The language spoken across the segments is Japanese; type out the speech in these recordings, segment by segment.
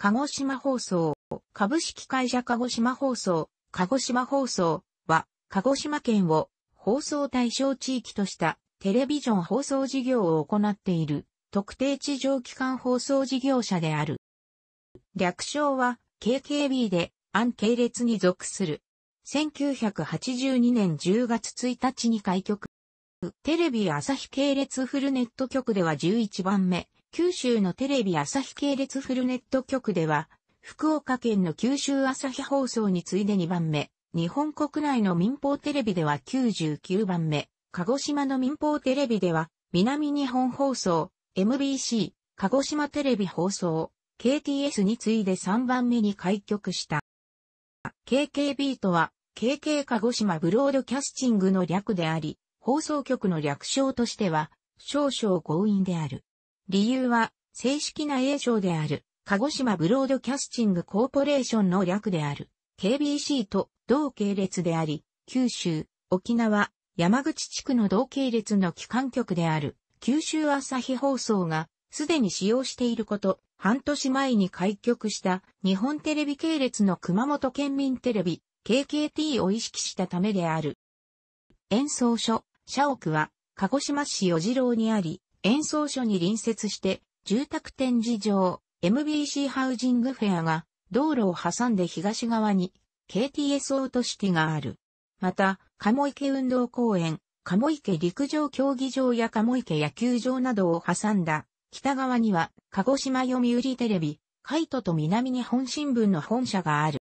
鹿児島放送、株式会社鹿児島放送、鹿児島放送は、鹿児島県を放送対象地域としたテレビジョン放送事業を行っている特定地上機関放送事業者である。略称は KKB で案系列に属する。1982年10月1日に開局。テレビ朝日系列フルネット局では11番目、九州のテレビ朝日系列フルネット局では、福岡県の九州朝日放送に次いで2番目、日本国内の民放テレビでは99番目、鹿児島の民放テレビでは、南日本放送、MBC、鹿児島テレビ放送、KTS に次いで3番目に開局した。KKB とは、KK 鹿児島ブロードキャスティングの略であり、放送局の略称としては、少々強引である。理由は、正式な英称である、鹿児島ブロードキャスティングコーポレーションの略である、KBC と同系列であり、九州、沖縄、山口地区の同系列の機関局である、九州朝日放送が、すでに使用していること、半年前に開局した日本テレビ系列の熊本県民テレビ KKT を意識したためである。演奏所、社屋は鹿児島市四次郎にあり、演奏所に隣接して、住宅展示場、MBC ハウジングフェアが、道路を挟んで東側に、KTS オートシティがある。また、鴨池運動公園、鴨池陸上競技場や鴨池野球場などを挟んだ、北側には、鹿児島読売テレビ、カイトと南日本新聞の本社がある。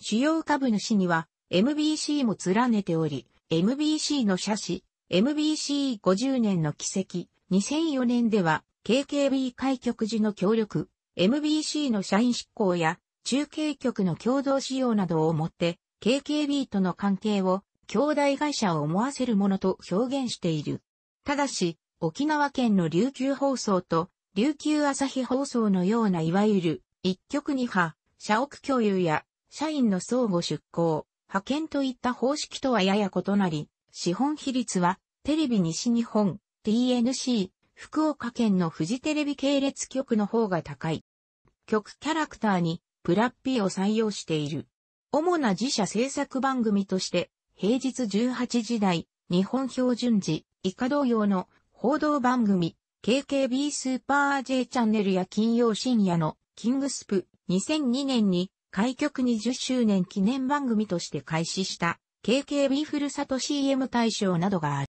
主要株主には、MBC も連ねており、MBC の社史、MBC50 年の奇跡、2004年では KKB 開局時の協力、MBC の社員執行や中継局の共同使用などをもって KKB との関係を兄弟会社を思わせるものと表現している。ただし、沖縄県の琉球放送と琉球朝日放送のようないわゆる一極二派、社屋共有や社員の相互出向、派遣といった方式とはやや異なり、資本比率は、テレビ西日本、TNC、福岡県のフジテレビ系列局の方が高い。局キャラクターに、プラッピーを採用している。主な自社制作番組として、平日18時台、日本標準時、以下同様の報道番組、KKB スーパー J チャンネルや金曜深夜のキングスプ2002年に開局20周年記念番組として開始した KKB ふるさと CM 大賞などがある。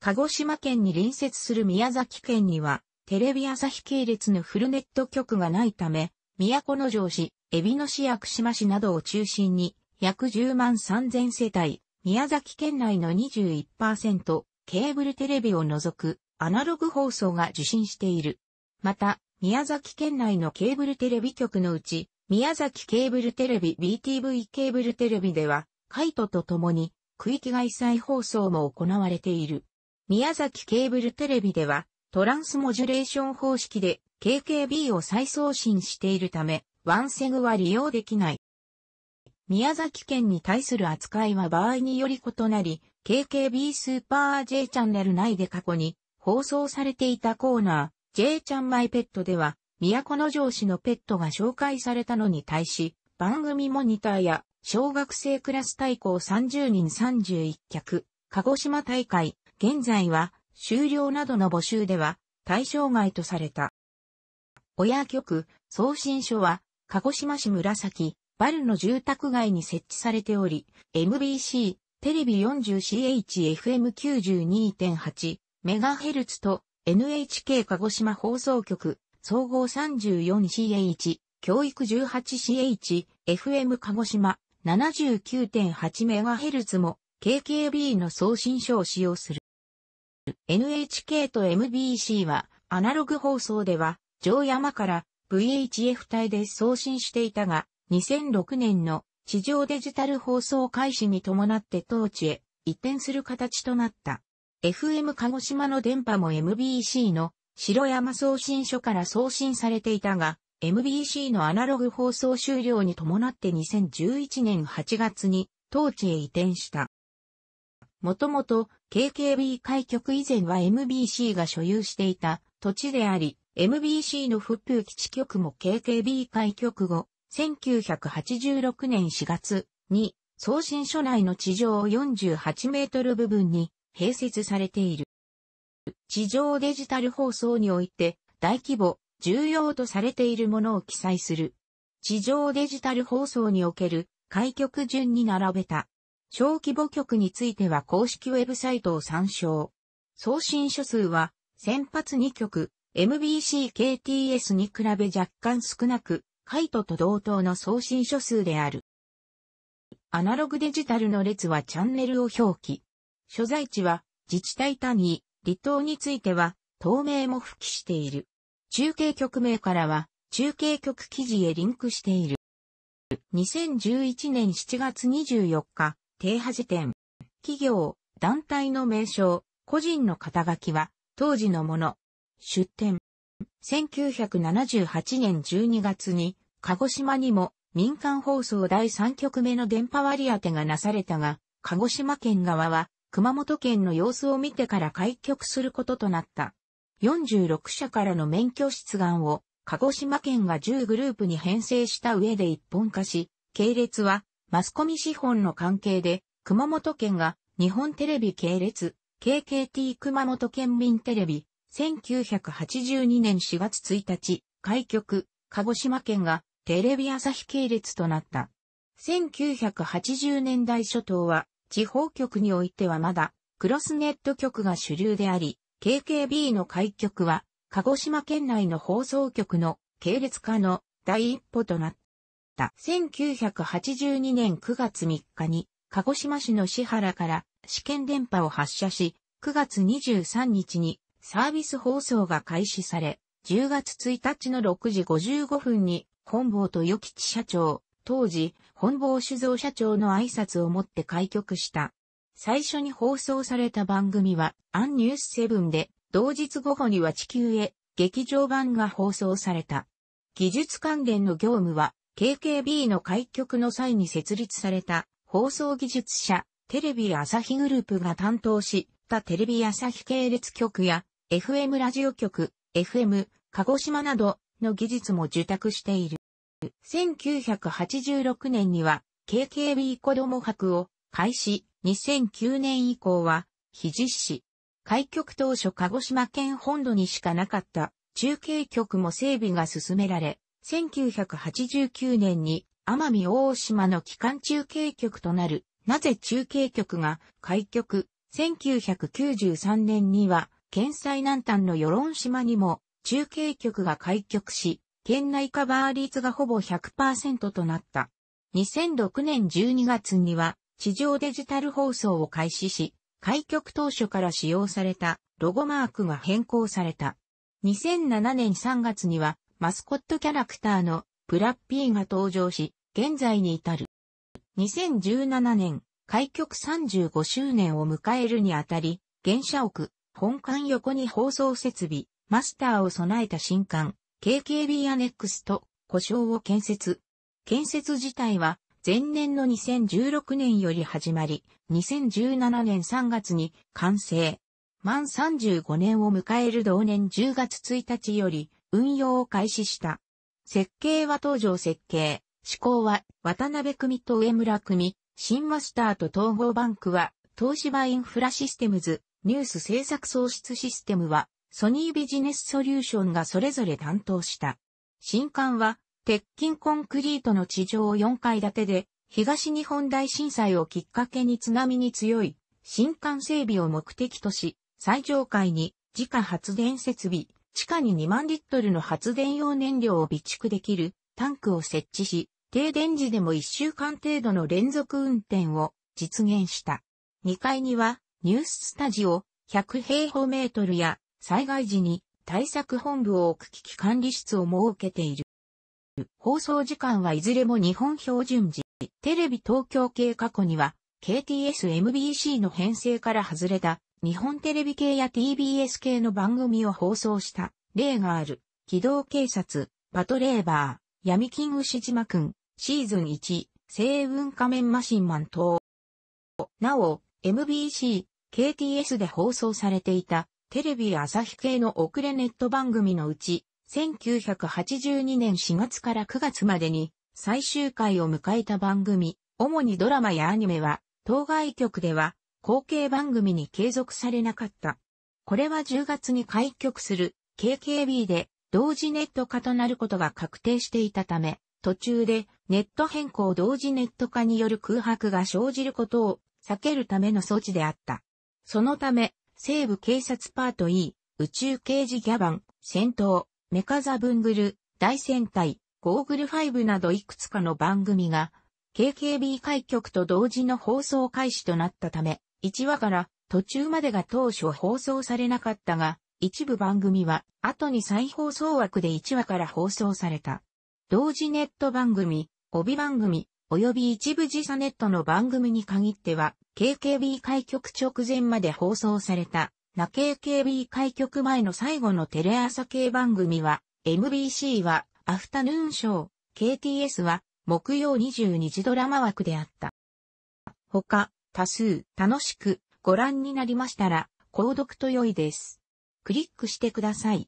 鹿児島県に隣接する宮崎県には、テレビ朝日系列のフルネット局がないため、都城市、海老野市や久島市などを中心に、約10万3000世帯、宮崎県内の21%、ケーブルテレビを除く、アナログ放送が受信している。また、宮崎県内のケーブルテレビ局のうち、宮崎ケーブルテレビ BTV ケーブルテレビでは、カイトと共に、区域外再放送も行われている。宮崎ケーブルテレビでは、トランスモジュレーション方式で KKB を再送信しているため、ワンセグは利用できない。宮崎県に対する扱いは場合により異なり、KKB スーパー J チャンネル内で過去に放送されていたコーナー、J チャンマイペットでは、都城市のペットが紹介されたのに対し、番組モニターや小学生クラス対抗30人31脚、鹿児島大会、現在は、終了などの募集では、対象外とされた。親局、送信所は、鹿児島市紫、バルの住宅街に設置されており、MBC、テレビ 40CHFM92.8、メガヘルツと NHK 鹿児島放送局、総合 34CH、教育 18CH、FM 鹿児島、79.8MHz も KKB の送信書を使用する。NHK と MBC はアナログ放送では城山から VHF 帯で送信していたが2006年の地上デジタル放送開始に伴って当地へ移転する形となった。FM 鹿児島の電波も MBC の白山送信所から送信されていたが、MBC のアナログ放送終了に伴って2011年8月に当地へ移転した。もともと KKB 開局以前は MBC が所有していた土地であり、MBC の復旧基地局も KKB 開局後、1986年4月に送信所内の地上48メートル部分に併設されている。地上デジタル放送において大規模重要とされているものを記載する。地上デジタル放送における開局順に並べた。小規模局については公式ウェブサイトを参照。送信書数は、先発2局、MBC-KTS に比べ若干少なく、カイトと同等の送信書数である。アナログデジタルの列はチャンネルを表記。所在地は自治体単位、離島については、透明も付記している。中継局名からは、中継局記事へリンクしている。2011年7月24日、停波時点。企業、団体の名称、個人の肩書きは、当時のもの。出展。1978年12月に、鹿児島にも民間放送第3局目の電波割り当てがなされたが、鹿児島県側は熊本県の様子を見てから開局することとなった。46社からの免許出願を鹿児島県が10グループに編成した上で一本化し、系列はマスコミ資本の関係で熊本県が日本テレビ系列 KKT 熊本県民テレビ1982年4月1日開局鹿児島県がテレビ朝日系列となった。1980年代初頭は地方局においてはまだクロスネット局が主流であり、KKB の開局は、鹿児島県内の放送局の系列化の第一歩となった。1982年9月3日に、鹿児島市の市原から試験電波を発射し、9月23日にサービス放送が開始され、10月1日の6時55分に、本坊と与吉社長、当時、本坊酒造社長の挨拶をもって開局した。最初に放送された番組は、アンニュースセブンで、同日午後には地球へ、劇場版が放送された。技術関連の業務は、KKB の開局の際に設立された、放送技術者、テレビ朝日グループが担当し、他テレビ朝日系列局や、FM ラジオ局、FM、鹿児島などの技術も受託している。1986年には、KKB 子供博を開始2009年以降は、肘市。開局当初鹿児島県本土にしかなかった中継局も整備が進められ、1989年に奄美大島の機関中継局となる、なぜ中継局が開局、1993年には、県西南端の与論島にも中継局が開局し、県内カバー率がほぼ100%となった。2006年12月には、地上デジタル放送を開始し、開局当初から使用されたロゴマークが変更された。2007年3月にはマスコットキャラクターのプラッピーが登場し、現在に至る。2017年、開局35周年を迎えるにあたり、現社屋、本館横に放送設備、マスターを備えた新館、KKB アネックスと、故障を建設。建設自体は前年の2016年より始まり、2017年3月に完成。満35年を迎える同年10月1日より運用を開始した。設計は東条設計、施行は渡辺組と上村組、新マスターと統合バンクは東芝インフラシステムズ、ニュース制作創出システムはソニービジネスソリューションがそれぞれ担当した。新刊は鉄筋コンクリートの地上4階建てで、東日本大震災をきっかけに津波に強い、新幹整備を目的とし、最上階に自家発電設備、地下に2万リットルの発電用燃料を備蓄できるタンクを設置し、停電時でも1週間程度の連続運転を実現した。2階にはニューススタジオ100平方メートルや災害時に対策本部を置く危機管理室を設けている。放送時間はいずれも日本標準時。テレビ東京系過去には、KTS-MBC の編成から外れた、日本テレビ系や TBS 系の番組を放送した例がある。機動警察、パトレーバー、闇金牛島くん、シーズン1、星雲仮面マシンマン等。なお、MBC、KTS で放送されていた、テレビ朝日系の遅れネット番組のうち、1982年4月から9月までに最終回を迎えた番組、主にドラマやアニメは、当該局では、後継番組に継続されなかった。これは10月に開局する KKB で同時ネット化となることが確定していたため、途中でネット変更同時ネット化による空白が生じることを避けるための措置であった。そのため、西部警察パート E、宇宙刑事ギャバン、戦闘、メカザブングル、大戦隊、ゴーグル5などいくつかの番組が、KKB 開局と同時の放送開始となったため、1話から途中までが当初放送されなかったが、一部番組は後に再放送枠で1話から放送された。同時ネット番組、帯番組、及び一部時差ネットの番組に限っては、KKB 開局直前まで放送されたなけ KB 開局前の最後のテレ朝系番組は、MBC はアフタヌーンショー、KTS は木曜22時ドラマ枠であった。他、多数、楽しくご覧になりましたら、購読と良いです。クリックしてください。